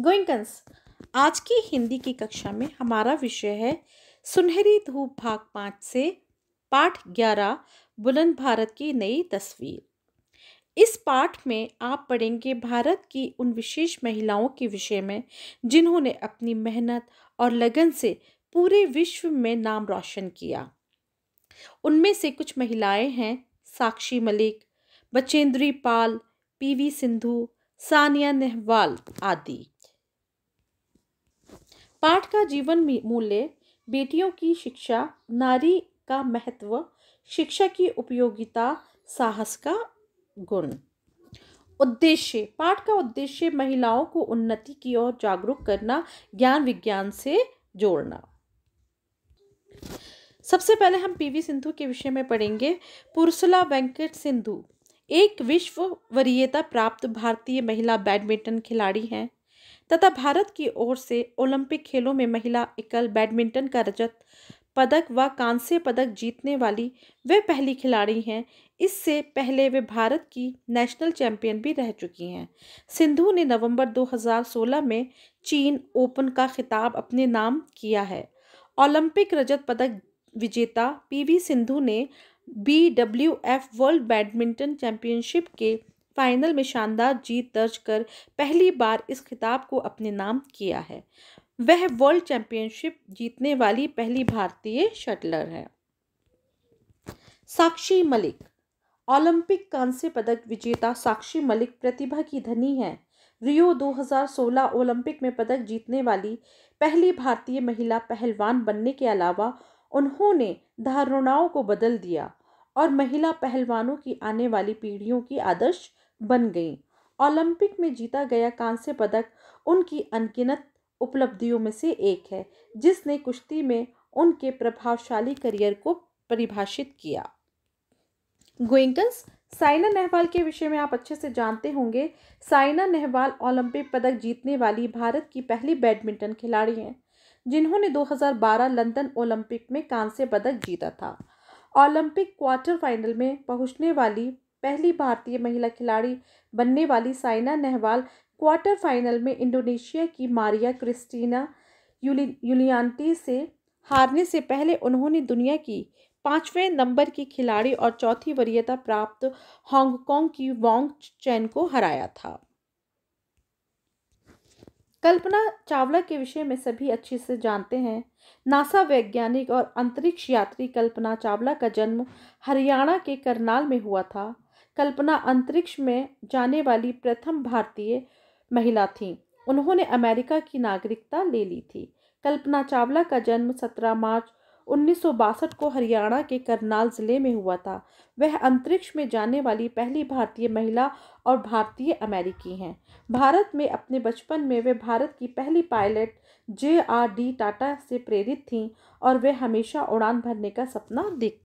गोइंकंस आज की हिंदी की कक्षा में हमारा विषय है सुनहरी धूप भाग पाँच से पाठ ग्यारह बुलंद भारत की नई तस्वीर इस पाठ में आप पढ़ेंगे भारत की उन विशेष महिलाओं के विषय में जिन्होंने अपनी मेहनत और लगन से पूरे विश्व में नाम रोशन किया उनमें से कुछ महिलाएं हैं साक्षी मलिक बचेंद्री पाल पीवी सिंधु सानिया नेहवाल आदि पाठ का जीवन मूल्य बेटियों की शिक्षा नारी का महत्व शिक्षा की उपयोगिता साहस का गुण उद्देश्य पाठ का उद्देश्य महिलाओं को उन्नति की ओर जागरूक करना ज्ञान विज्ञान से जोड़ना सबसे पहले हम पीवी सिंधु के विषय में पढ़ेंगे पुरसला वेंकट सिंधु एक विश्व वरीयता प्राप्त भारतीय महिला बैडमिंटन खिलाड़ी हैं तथा भारत की ओर से ओलंपिक खेलों में महिला एकल बैडमिंटन का रजत पदक व कांस्य पदक जीतने वाली वे पहली खिलाड़ी हैं इससे पहले वे भारत की नेशनल चैंपियन भी रह चुकी हैं सिंधु ने नवंबर 2016 में चीन ओपन का खिताब अपने नाम किया है ओलंपिक रजत पदक विजेता पीवी सिंधु ने B W F world badminton championship के फाइनल में शानदार जीत दर्ज कर पहली बार इस खिताब को अपने नाम किया है वह वर्ल्ड चैंपियनशिप जीतने वाली पहली भारतीय शटलर है साक्षी मलिक ओलंपिक कांस्य पदक विजेता साक्षी मलिक प्रतिभा की धनी है रियो 2016 ओलंपिक में पदक जीतने वाली पहली भारतीय महिला पहलवान बनने के अलावा उन्होंने धारणाओं को बदल दिया और महिला पहलवानों की आने वाली पीढ़ियों की आदर्श बन गई ओलंपिक में जीता गया कांस्य पदक उनकी अनगिनत उपलब्धियों में से एक है जिसने कुश्ती में उनके प्रभावशाली करियर को परिभाषित किया गोइंकल्स साइना नेहवाल के विषय में आप अच्छे से जानते होंगे साइना नेहवाल ओलंपिक पदक जीतने वाली भारत की पहली बैडमिंटन खिलाड़ी हैं जिन्होंने 2012 लंदन ओलंपिक में कांस्य पदक जीता था ओलंपिक क्वार्टर फाइनल में पहुंचने वाली पहली भारतीय महिला खिलाड़ी बनने वाली साइना नेहवाल क्वार्टर फाइनल में इंडोनेशिया की मारिया क्रिस्टीना यूलियांटी से हारने से पहले उन्होंने दुनिया की पाँचवें नंबर की खिलाड़ी और चौथी वरीयता प्राप्त हांगकांग की वांग चैन को हराया था कल्पना चावला के विषय में सभी अच्छे से जानते हैं नासा वैज्ञानिक और अंतरिक्ष यात्री कल्पना चावला का जन्म हरियाणा के करनाल में हुआ था कल्पना अंतरिक्ष में जाने वाली प्रथम भारतीय महिला थीं उन्होंने अमेरिका की नागरिकता ले ली थी कल्पना चावला का जन्म 17 मार्च उन्नीस को हरियाणा के करनाल ज़िले में हुआ था वह अंतरिक्ष में जाने वाली पहली भारतीय महिला और भारतीय अमेरिकी हैं भारत में अपने बचपन में वे भारत की पहली pilot J R D Tata से प्रेरित थीं और वे हमेशा उड़ान भरने का सपना देख